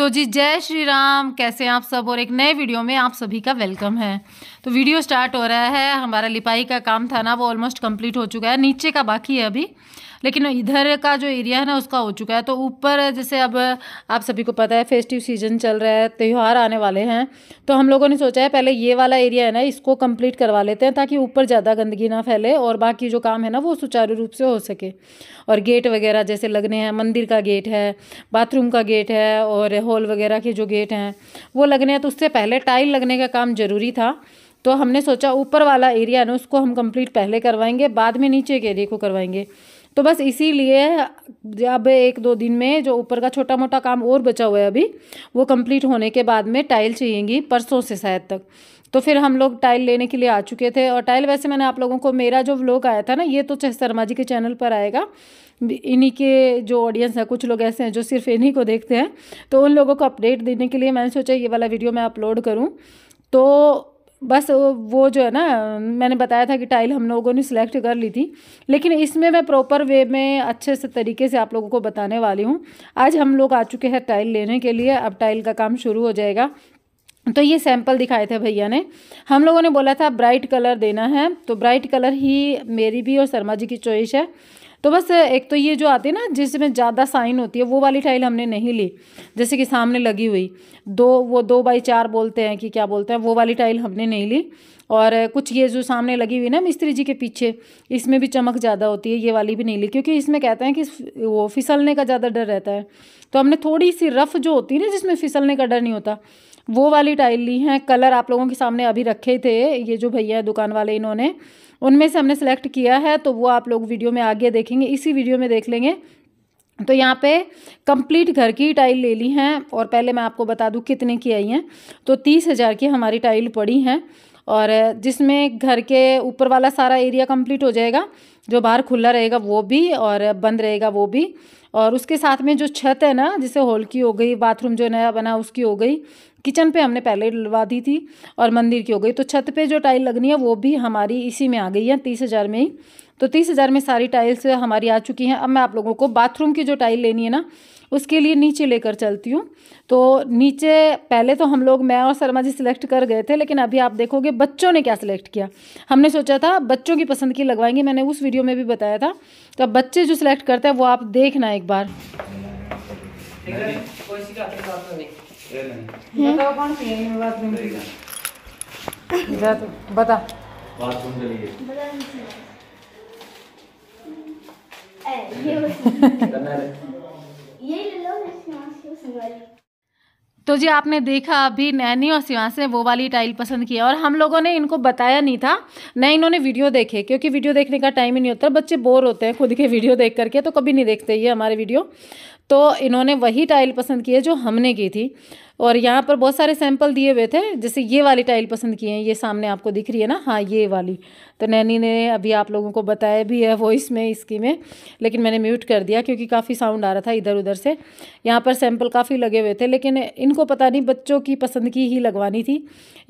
तो जी जय श्री राम कैसे हैं आप सब और एक नए वीडियो में आप सभी का वेलकम है तो वीडियो स्टार्ट हो रहा है हमारा लिपाई का काम था ना वो ऑलमोस्ट कंप्लीट हो चुका है नीचे का बाकी है अभी लेकिन इधर का जो एरिया है ना उसका हो चुका है तो ऊपर जैसे अब आप सभी को पता है फेस्टिव सीजन चल रहा है त्यौहार आने वाले हैं तो हम लोगों ने सोचा है पहले ये वाला एरिया है ना इसको कंप्लीट करवा लेते हैं ताकि ऊपर ज़्यादा गंदगी ना फैले और बाकी जो काम है ना वो सुचारू रूप से हो सके और गेट वगैरह जैसे लगने हैं मंदिर का गेट है बाथरूम का गेट है और हॉल वगैरह के जो गेट हैं वो लगने हैं तो उससे पहले टाइल लगने का काम ज़रूरी था तो हमने सोचा ऊपर वाला एरिया ना उसको हम कंप्लीट पहले करवाएंगे बाद में नीचे के एरिए को करवाएंगे तो बस इसीलिए अब एक दो दिन में जो ऊपर का छोटा मोटा काम और बचा हुआ है अभी वो कंप्लीट होने के बाद में टाइल चाहिएगी परसों से शायद तक तो फिर हम लोग टाइल लेने के लिए आ चुके थे और टाइल वैसे मैंने आप लोगों को मेरा जो व्लॉग आया था ना ये तो शर्मा जी के चैनल पर आएगा इन्हीं के जो ऑडियंस है कुछ लोग ऐसे हैं जो सिर्फ इन्हीं को देखते हैं तो उन लोगों को अपडेट देने के लिए मैंने सोचा ये वाला वीडियो मैं अपलोड करूँ तो बस वो जो है ना मैंने बताया था कि टाइल हम लोगों ने सिलेक्ट कर ली थी लेकिन इसमें मैं प्रॉपर वे में अच्छे से तरीके से आप लोगों को बताने वाली हूँ आज हम लोग आ चुके हैं टाइल लेने के लिए अब टाइल का काम शुरू हो जाएगा तो ये सैंपल दिखाए थे भैया ने हम लोगों ने बोला था ब्राइट कलर देना है तो ब्राइट कलर ही मेरी भी और शर्मा जी की चॉइस है तो बस एक तो ये जो आती है ना जिसमें ज़्यादा साइन होती है वो वाली टाइल हमने नहीं ली जैसे कि सामने लगी हुई दो वो दो बाई चार बोलते हैं कि क्या बोलते हैं वो वाली टाइल हमने नहीं ली और कुछ ये जो सामने लगी हुई ना मिस्त्री जी के पीछे इसमें भी चमक ज़्यादा होती है ये वाली भी नहीं ली क्योंकि इसमें कहते हैं कि वो फिसलने का ज़्यादा डर रहता है तो हमने थोड़ी सी रफ़ जो होती है ना जिसमें फिसलने का डर नहीं होता वो वाली टाइल ली हैं कलर आप लोगों के सामने अभी रखे थे ये जो भैया है दुकान वाले इन्होंने उनमें से हमने सेलेक्ट किया है तो वो आप लोग वीडियो में आगे देखेंगे इसी वीडियो में देख लेंगे तो यहाँ पे कंप्लीट घर की टाइल ले ली हैं और पहले मैं आपको बता दूँ कितने की आई हैं तो तीस हज़ार की हमारी टाइल पड़ी हैं और जिसमें घर के ऊपर वाला सारा एरिया कंप्लीट हो जाएगा जो बाहर खुला रहेगा वो भी और बंद रहेगा वो भी और उसके साथ में जो छत है ना जैसे हॉल की हो गई बाथरूम जो नया बना उसकी हो गई किचन पे हमने पहले डलवा दी थी और मंदिर की हो गई तो छत पे जो टाइल लगनी है वो भी हमारी इसी में आ गई है तीस हज़ार में ही तो तीस हज़ार में सारी टाइल्स हमारी आ चुकी हैं अब मैं आप लोगों को बाथरूम की जो टाइल लेनी है ना उसके लिए नीचे लेकर चलती हूँ तो नीचे पहले तो हम लोग मैं और शर्मा जी सिलेक्ट कर गए थे लेकिन अभी आप देखोगे बच्चों ने क्या सिलेक्ट किया हमने सोचा था बच्चों की पसंद की लगवाएंगे मैंने उस वीडियो में भी बताया था तो अब बच्चे जो सिलेक्ट करते हैं वो आप देखना एक बार हम्म। बता बाथरूम के लिए तो जी आपने देखा अभी नैनी और सिवास ने वो वाली टाइल पसंद किया और हम लोगों ने इनको बताया नहीं था न इन्होंने वीडियो देखे क्योंकि वीडियो देखने का टाइम ही नहीं होता बच्चे बोर होते हैं खुद के वीडियो देख करके तो कभी नहीं देखते ये हमारे वीडियो तो इन्होंने वही टाइल पसंद की है जो हमने की थी और यहाँ पर बहुत सारे सैंपल दिए हुए थे जैसे ये वाली टाइल पसंद किए हैं ये सामने आपको दिख रही है ना हाँ ये वाली तो नैनी ने अभी आप लोगों को बताया भी है वॉइस में इसकी में लेकिन मैंने म्यूट कर दिया क्योंकि काफ़ी साउंड आ रहा था इधर उधर से यहाँ पर सैंपल काफ़ी लगे हुए थे लेकिन इनको पता नहीं बच्चों की पसंद की ही लगवानी थी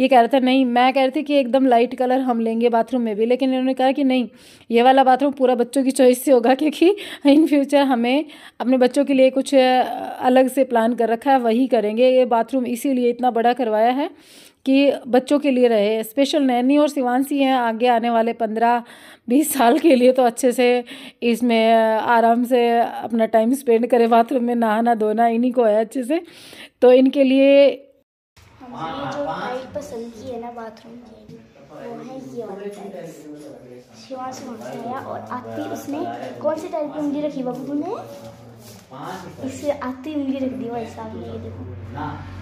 ये कह रहा था नहीं मैं कह रही थी कि एकदम लाइट कलर हम लेंगे बाथरूम में भी लेकिन इन्होंने कहा कि नहीं ये वाला बाथरूम पूरा बच्चों की चॉइस से होगा क्योंकि इन फ्यूचर हमें अपने बच्चों के लिए कुछ अलग से प्लान कर रखा है वही करेंगे ये बाथरूम इसीलिए इतना बड़ा करवाया है कि बच्चों के लिए रहे स्पेशल नैनी और सिवानसी हैं आगे आने वाले पंद्रह बीस साल के लिए तो अच्छे से इसमें आराम से अपना टाइम स्पेंड करें बाथरूम में नहाना धोना इन्हीं को है अच्छे से तो इनके लिए जो पसंद की है ना बाथरूम वो है ये वाली टाइप शिवानसी वहाँ से और आती उसने कौन से टाइप की उंगली रखी बबू ने इससे आती उंगली रख दी भाई साहब ये देखो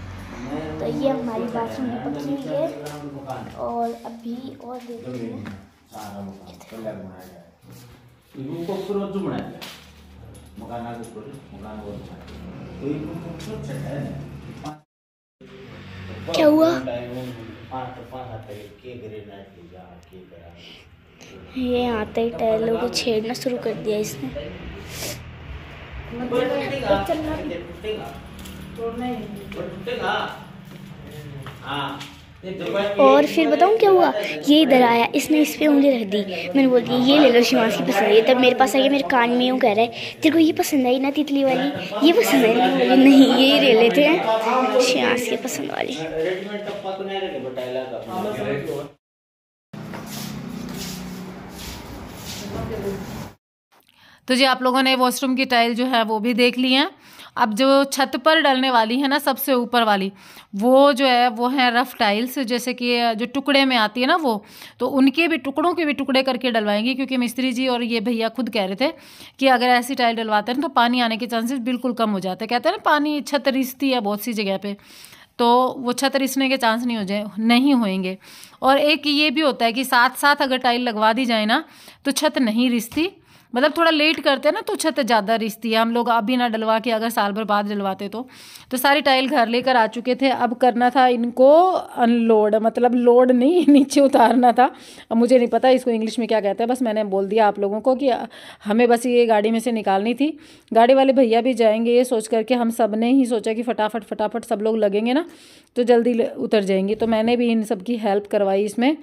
तो ये हमारी बात सुनने पकी हुई है और अभी और देखते हैं क्या हुआ ये आते ही टाइलों को छेड़ना शुरू कर दिया इसने हाँ। तो और फिर बताऊँ क्या हुआ ये इधर आया इसने इस पर उंगली रख दी मैंने बोल दिया ये ले लो शिमास की पसंद है तब मेरे पास आ गया मेरे कान में यूँ कह रहा है तेरे को ये पसंद आई ना तितली वाली ये पसंद आई ना बोली नहीं ये ले लेते हैं शिमास की पसंद वाली हाँ, तो जी आप लोगों ने वॉशरूम की टाइल जो है वो भी देख ली है अब जो छत पर डलने वाली है ना सबसे ऊपर वाली वो जो है वो है रफ़ टाइल्स जैसे कि जो टुकड़े में आती है ना वो तो उनके भी टुकड़ों के भी टुकड़े करके डलवाएंगे क्योंकि मिस्त्री जी और ये भैया खुद कह रहे थे कि अगर ऐसी टाइल डलवाते हैं तो पानी आने के चांसेस बिल्कुल कम हो जाते हैं कहते हैं ना पानी छत रिसती है बहुत सी जगह पर तो वो छत रिसने के चांस नहीं हो जाए नहीं होएंगे और एक ये भी होता है कि साथ साथ अगर टाइल लगवा दी जाए ना तो छत नहीं रिसती मतलब थोड़ा लेट करते हैं ना तो छत अच्छा ज़्यादा रिश्ती है हम लोग अभी ना डलवा के अगर साल भर बाद डलवाते तो तो सारी टाइल घर लेकर आ चुके थे अब करना था इनको अनलोड मतलब लोड नहीं नीचे उतारना था अब मुझे नहीं पता इसको इंग्लिश में क्या कहते हैं बस मैंने बोल दिया आप लोगों को कि हमें बस ये गाड़ी में से निकालनी थी गाड़ी वाले भैया भी जाएंगे ये सोच करके हम सब ने ही सोचा कि फटाफट फटाफट सब लोग लगेंगे ना तो जल्दी उतर जाएंगे तो मैंने भी इन सब की हेल्प करवाई इसमें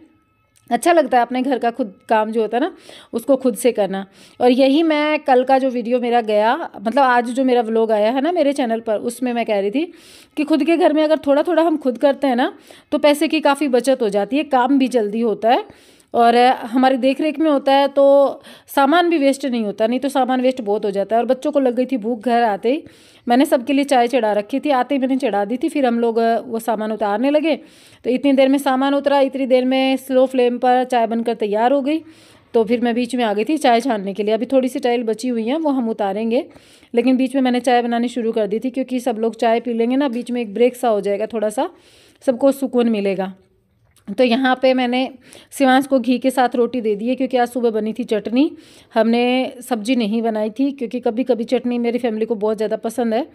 अच्छा लगता है अपने घर का खुद काम जो होता है ना उसको खुद से करना और यही मैं कल का जो वीडियो मेरा गया मतलब आज जो मेरा व्लॉग आया है ना मेरे चैनल पर उसमें मैं कह रही थी कि खुद के घर में अगर थोड़ा थोड़ा हम खुद करते हैं ना तो पैसे की काफ़ी बचत हो जाती है काम भी जल्दी होता है और हमारी देख रेख में होता है तो सामान भी वेस्ट नहीं होता नहीं तो सामान वेस्ट बहुत हो जाता है और बच्चों को लग गई थी भूख घर आते ही मैंने सबके लिए चाय चढ़ा रखी थी आते ही मैंने चढ़ा दी थी फिर हम लोग वो सामान उतारने लगे तो इतनी देर में सामान उतरा इतनी देर में स्लो फ्लेम पर चाय बनकर तैयार हो गई तो फिर मैं बीच में आ गई थी चाय छानने के लिए अभी थोड़ी सी टाइल बची हुई है वो हम उतारेंगे लेकिन बीच में मैंने चाय बनानी शुरू कर दी थी क्योंकि सब लोग चाय पी लेंगे ना बीच में एक ब्रेक सा हो जाएगा थोड़ा सा सबको सुकून मिलेगा तो यहाँ पे मैंने सिवांश को घी के साथ रोटी दे दी है क्योंकि आज सुबह बनी थी चटनी हमने सब्जी नहीं बनाई थी क्योंकि कभी कभी चटनी मेरी फैमिली को बहुत ज़्यादा पसंद है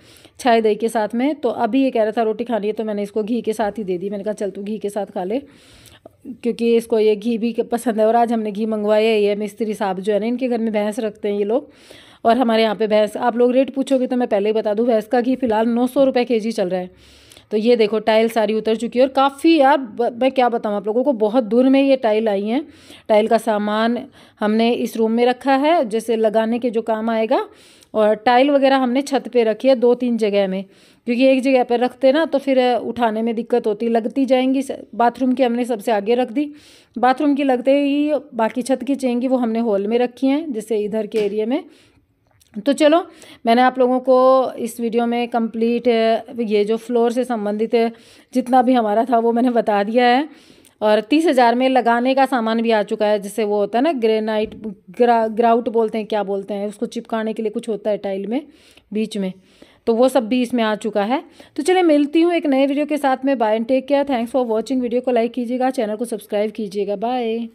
छाए दही के साथ में तो अभी ये कह रहा था रोटी खानी है तो मैंने इसको घी के साथ ही दे दी मैंने कहा चल तू घी के साथ खा ले क्योंकि इसको ये घी भी पसंद है और आज हमने घी मंगवाया है ये मिस्त्री साहब जो है ना इनके घर में भैंस रखते हैं ये लोग और हमारे यहाँ पर भैंस आप लोग रेट पूछोगे तो मैं पहले ही बता दूँ भैंस का घी फ़िलहाल नौ सौ रुपये के जी चल रहा है तो ये देखो टाइल सारी उतर चुकी है और काफ़ी यार मैं क्या बताऊँ आप लोगों को बहुत दूर में ये टाइल आई हैं टाइल का सामान हमने इस रूम में रखा है जैसे लगाने के जो काम आएगा और टाइल वगैरह हमने छत पे रखी है दो तीन जगह में क्योंकि एक जगह पर रखते ना तो फिर उठाने में दिक्कत होती लगती जाएंगी बाथरूम की हमने सबसे आगे रख दी बाथरूम की लगते ही बाकी छत की चेंगी वो हमने हॉल में रखी हैं जैसे इधर के एरिए में तो चलो मैंने आप लोगों को इस वीडियो में कंप्लीट ये जो फ्लोर से संबंधित जितना भी हमारा था वो मैंने बता दिया है और तीस हज़ार में लगाने का सामान भी आ चुका है जैसे वो होता है ना ग्रेनाइट ग्रा ग्राउट बोलते हैं क्या बोलते हैं उसको चिपकाने के लिए कुछ होता है टाइल में बीच में तो वो सब भी इसमें आ चुका है तो चलिए मिलती हूँ एक नए वीडियो के साथ में bye and take care thanks for watching video को लाइक कीजिएगा चैनल को सब्सक्राइब कीजिएगा बाय